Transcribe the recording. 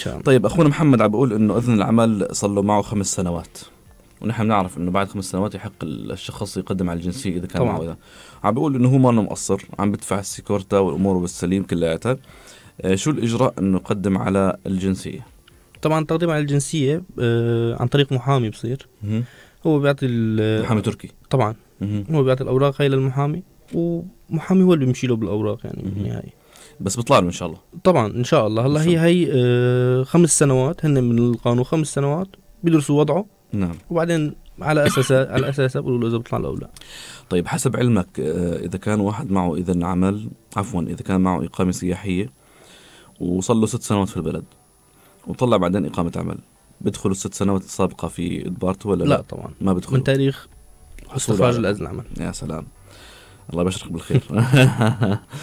شان. نعم. طيب اخونا محمد عم بيقول انه اذن العمل صار له معه خمس سنوات ونحن بنعرف انه بعد خمس سنوات يحق الشخص يقدم على الجنسيه اذا كان معه عم بيقول انه هو ما مقصر عم بدفع السيكورتا والامور بالسليم كلياتها آه شو الاجراء انه يقدم على الجنسيه طبعا التقديم على الجنسيه آه عن طريق محامي بصير مه. هو بيعطي محامي تركي طبعا مه. هو بيعطي الاوراق هاي للمحامي ومحامي هو اللي بيمشي له بالاوراق يعني بالنهايه بس بيطلع له ان شاء الله طبعا ان شاء الله هلا هي هي آه، خمس سنوات هن من القانون خمس سنوات بيدرسوا وضعه نعم وبعدين على اساس على اساسها بيقولوا له اذا بيطلع له او لا طيب حسب علمك آه، اذا كان واحد معه اذا عمل عفوا اذا كان معه اقامه سياحيه وصار له ست سنوات في البلد وطلع بعدين اقامه عمل بدخل الست سنوات السابقه في ادبارته ولا لا, لا طبعا ما بدخل من تاريخ استخراج الاذن العمل يا سلام الله يبشرك بالخير